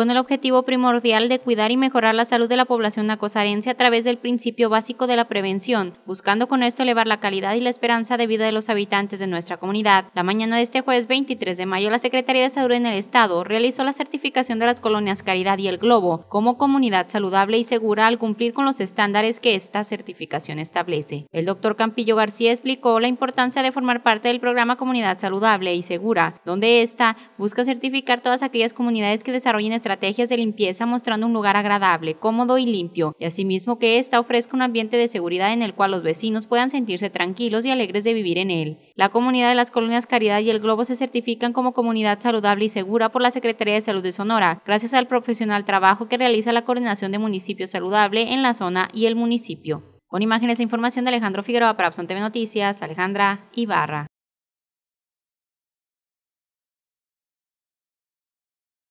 con el objetivo primordial de cuidar y mejorar la salud de la población acosarense a través del principio básico de la prevención, buscando con esto elevar la calidad y la esperanza de vida de los habitantes de nuestra comunidad. La mañana de este jueves 23 de mayo, la Secretaría de Salud en el Estado realizó la certificación de las colonias Caridad y El Globo como comunidad saludable y segura al cumplir con los estándares que esta certificación establece. El doctor Campillo García explicó la importancia de formar parte del programa Comunidad Saludable y Segura, donde ésta busca certificar todas aquellas comunidades que desarrollen esta estrategias de limpieza mostrando un lugar agradable, cómodo y limpio, y asimismo que ésta ofrezca un ambiente de seguridad en el cual los vecinos puedan sentirse tranquilos y alegres de vivir en él. La comunidad de las colonias Caridad y El Globo se certifican como comunidad saludable y segura por la Secretaría de Salud de Sonora, gracias al profesional trabajo que realiza la coordinación de Municipios saludable en la zona y el municipio. Con imágenes e información de Alejandro Figueroa para Abson TV Noticias, Alejandra Ibarra.